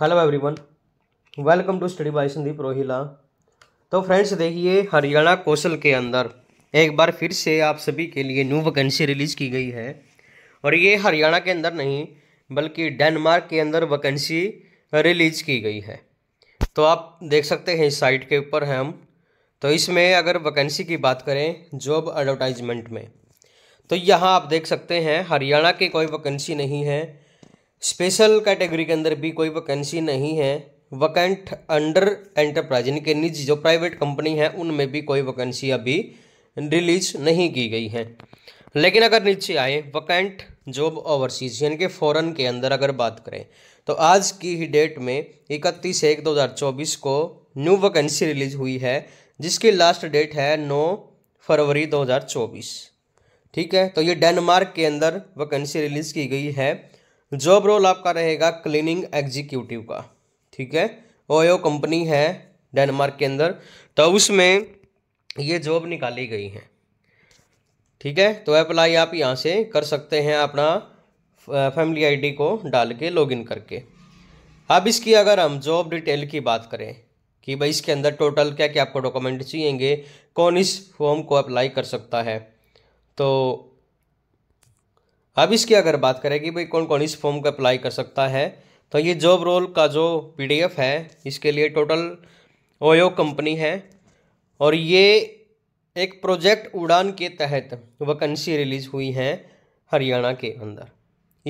hello everyone welcome to study by Sandeep Rohila तो friends देखिए हरियाणा कौशल के अंदर एक बार फिर से आप सभी के लिए न्यू वैकेंसी रिलीज़ की गई है और ये हरियाणा के अंदर नहीं बल्कि डेनमार्क के अंदर वैकेंसी रिलीज की गई है तो आप देख सकते हैं इस साइट के ऊपर हैं हम तो इसमें अगर वैकेंसी की बात करें जॉब एडवर्टाइजमेंट में तो यहाँ आप देख सकते हैं हरियाणा की कोई वैकेंसी नहीं है स्पेशल कैटेगरी के अंदर भी कोई वैकेंसी नहीं है वैकेंट अंडर एंटरप्राइज यानी कि निजी जो प्राइवेट कंपनी है उनमें भी कोई वैकेंसी अभी रिलीज नहीं की गई है लेकिन अगर नीचे आए वैकेंट जॉब ओवरसीज यानी कि फॉरन के अंदर अगर बात करें तो आज की ही डेट में इकतीस एक दो हज़ार चौबीस को न्यू वैकेंसी रिलीज हुई है जिसकी लास्ट डेट है नौ फरवरी दो हज़ार चौबीस ठीक है तो ये डेनमार्क के अंदर वैकेंसी रिलीज़ की गई है जॉब रोल आपका रहेगा क्लीनिंग एग्जीक्यूटिव का ठीक है ओयो कंपनी है डेनमार्क के अंदर तो उसमें ये जॉब निकाली गई है ठीक है तो अप्लाई आप यहाँ से कर सकते हैं अपना फैमिली आईडी को डाल के लॉगिन करके अब इसकी अगर हम जॉब डिटेल की बात करें कि भाई इसके अंदर टोटल क्या क्या आपको डॉक्यूमेंट चाहिएंगे कौन इस फॉर्म को अप्लाई कर सकता है तो अब इसकी अगर बात करें कि भाई कौन कौन इस फॉर्म को अप्लाई कर सकता है तो ये जॉब रोल का जो पीडीएफ है इसके लिए टोटल ओयो कंपनी है और ये एक प्रोजेक्ट उड़ान के तहत वैकेंसी रिलीज़ हुई है हरियाणा के अंदर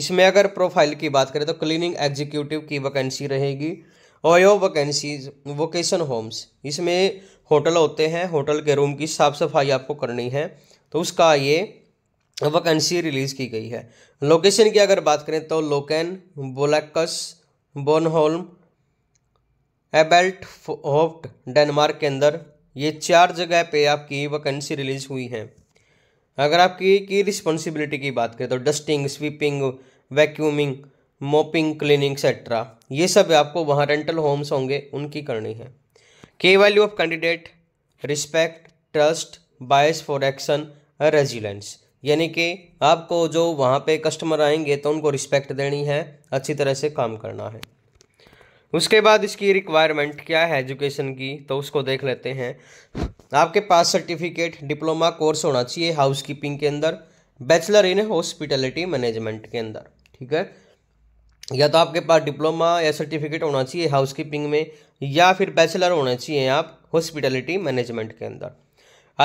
इसमें अगर प्रोफाइल की बात करें तो क्लीनिंग एग्जीक्यूटिव की वैकेंसी रहेगी ओयो वैकेंसीज वोकेशन होम्स इसमें होटल होते हैं होटल के रूम की साफ़ सफाई आपको करनी है तो उसका ये वैकेंसी रिलीज़ की गई है लोकेशन की अगर बात करें तो लोकेन बोलाकस बोनहोल्म एबेल्ट होफ्ट डेनमार्क के अंदर ये चार जगह पे आपकी वैकेंसी रिलीज़ हुई हैं अगर आपकी की रिस्पॉन्सिबिलिटी की बात करें तो dusting sweeping vacuuming mopping cleaning etcetera ये सब आपको वहाँ रेंटल होम्स होंगे उनकी करनी है के value of candidate respect trust bias for action resilience यानी कि आपको जो वहाँ पे कस्टमर आएंगे तो उनको रिस्पेक्ट देनी है अच्छी तरह से काम करना है उसके बाद इसकी रिक्वायरमेंट क्या है एजुकेशन की तो उसको देख लेते हैं आपके पास सर्टिफिकेट डिप्लोमा कोर्स होना चाहिए हाउस कीपिंग के अंदर बैचलर इन हॉस्पिटलिटी मैनेजमेंट के अंदर ठीक है या तो आपके पास डिप्लोमा या सर्टिफिकेट होना चाहिए हाउस कीपिंग में या फिर बैचलर होना चाहिए आप हॉस्पिटलिटी मैनेजमेंट के अंदर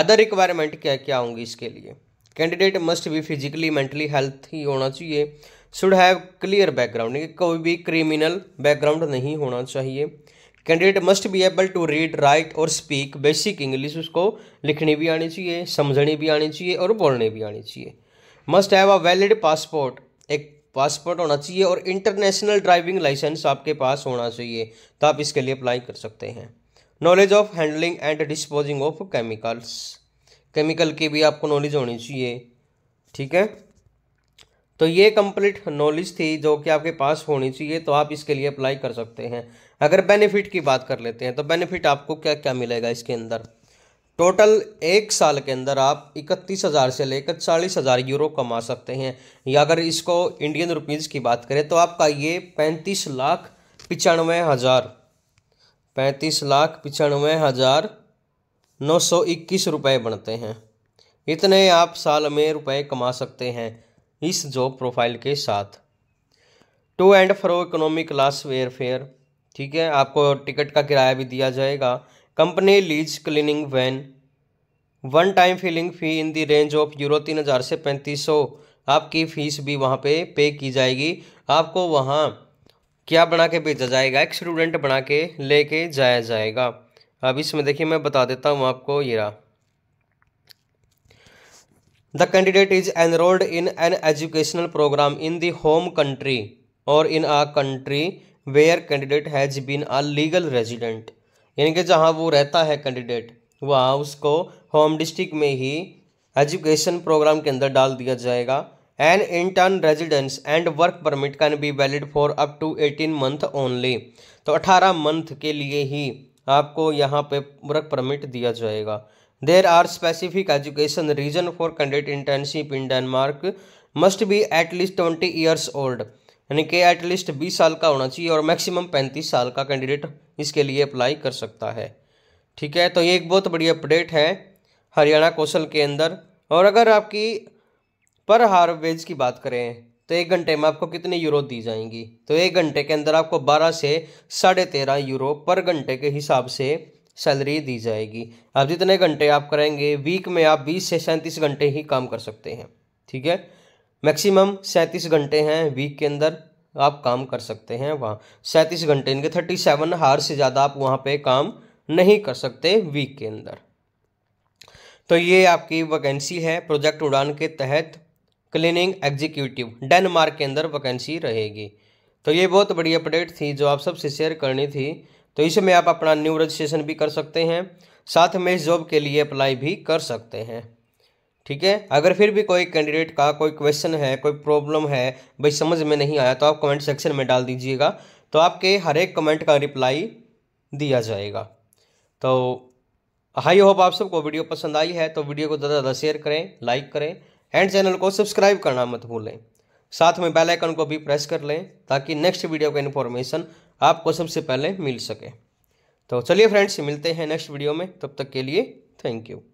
अदर रिक्वायरमेंट क्या क्या होंगी इसके लिए कैंडिडेट मस्ट भी फिजिकली मेंटली ही होना चाहिए शुड हैव क्लियर बैकग्राउंड कोई भी क्रिमिनल बैकग्राउंड नहीं होना चाहिए candidate must be able to read write और स्पीक बेसिक इंग्लिश उसको लिखनी भी आनी चाहिए समझनी भी आनी चाहिए और बोलनी भी आनी चाहिए must have a valid passport एक पासपोर्ट होना चाहिए और इंटरनेशनल ड्राइविंग लाइसेंस आपके पास होना चाहिए तो आप इसके लिए अप्लाई कर सकते हैं knowledge of handling and disposing of chemicals chemical की भी आपको नॉलेज होनी चाहिए ठीक है तो ये कंप्लीट नॉलेज थी जो कि आपके पास होनी चाहिए तो आप इसके लिए अप्लाई कर सकते हैं अगर बेनिफिट की बात कर लेते हैं तो बेनिफिट आपको क्या क्या मिलेगा इसके अंदर टोटल एक साल के अंदर आप इकतीस हज़ार से लेकर चालीस हज़ार यूरो कमा सकते हैं या अगर इसको इंडियन रुपीज़ की बात करें तो आपका ये पैंतीस लाख पचानवे हज़ार पैंतीस लाख पचानवे हज़ार नौ सौ इक्कीस रुपये बनते हैं इतने आप साल में रुपए कमा सकते हैं इस जॉब प्रोफाइल के साथ to and fro economy class airfare ठीक है आपको टिकट का किराया भी दिया जाएगा company lease cleaning van one time filling fee in the range of euro तीन हज़ार से पैंतीस सौ आपकी फ़ीस भी वहाँ पे पे की जाएगी आपको वहाँ क्या बना के भेजा जाएगा एक स्टूडेंट बना के लेके जाया जाएगा अब इसमें देखिए मैं बता देता हूँ आपको ये रहा the candidate is enrolled in an educational program in the home country और in a country where candidate has been a legal resident यानी कि जहाँ वो रहता है कैंडिडेट वहाँ उसको होम डिस्ट्रिक्ट में ही एजुकेशन प्रोग्राम के अंदर डाल दिया जाएगा an intern residence and work permit can be valid for up to eighteen month only तो अठारह मंथ के लिए ही आपको यहाँ पे वर्क परमिट दिया जाएगा there are specific education reason for candidate internship in Denmark must be at least twenty years old यानी कि एट लीस्ट बीस साल का होना चाहिए और मैक्सिमम पैंतीस साल का कैंडिडेट इसके लिए अप्लाई कर सकता है ठीक है तो ये एक बहुत बड़ी अपडेट है हरियाणा कौशल के अंदर और अगर आपकी पर हार वेज की बात करें तो एक घंटे में आपको कितने यूरो दी जाएंगी तो एक घंटे के अंदर आपको बारह से साढ़े तेरह यूरो पर घंटे के हिसाब से सैलरी दी जाएगी आप जितने घंटे आप करेंगे वीक में आप बीस से सैंतीस घंटे ही काम कर सकते हैं ठीक है मैक्सिमम सैंतीस घंटे हैं वीक के अंदर आप काम कर सकते हैं वहाँ सैंतीस घंटे इनके थर्टी सेवन हार से ज़्यादा आप वहाँ पे काम नहीं कर सकते वीक के अंदर तो ये आपकी वैकेंसी है प्रोजेक्ट उड़ान के तहत क्लीनिंग एग्जीक्यूटिव डेनमार्क के अंदर वैकेंसी रहेगी तो ये बहुत बड़ी अपडेट थी जो आप सबसे शेयर करनी थी तो इसमें आप अपना न्यू रजिस्ट्रेशन भी कर सकते हैं साथ में इस जॉब के लिए अप्लाई भी कर सकते हैं ठीक है अगर फिर भी कोई कैंडिडेट का कोई क्वेश्चन है कोई प्रॉब्लम है भाई समझ में नहीं आया तो आप कमेंट सेक्शन में डाल दीजिएगा तो आपके हर एक कमेंट का रिप्लाई दिया जाएगा तो हाई होप आप सबको वीडियो पसंद आई है तो वीडियो को ज़्यादा ज़्यादा शेयर करें लाइक करें एंड चैनल को सब्सक्राइब करना मत भूलें साथ में बेल आइकन को भी प्रेस कर लें ताकि नेक्स्ट वीडियो का इन्फॉर्मेशन आपको सबसे पहले मिल सके तो चलिए फ्रेंड्स मिलते हैं नेक्स्ट वीडियो में तब तक के लिए थैंक यू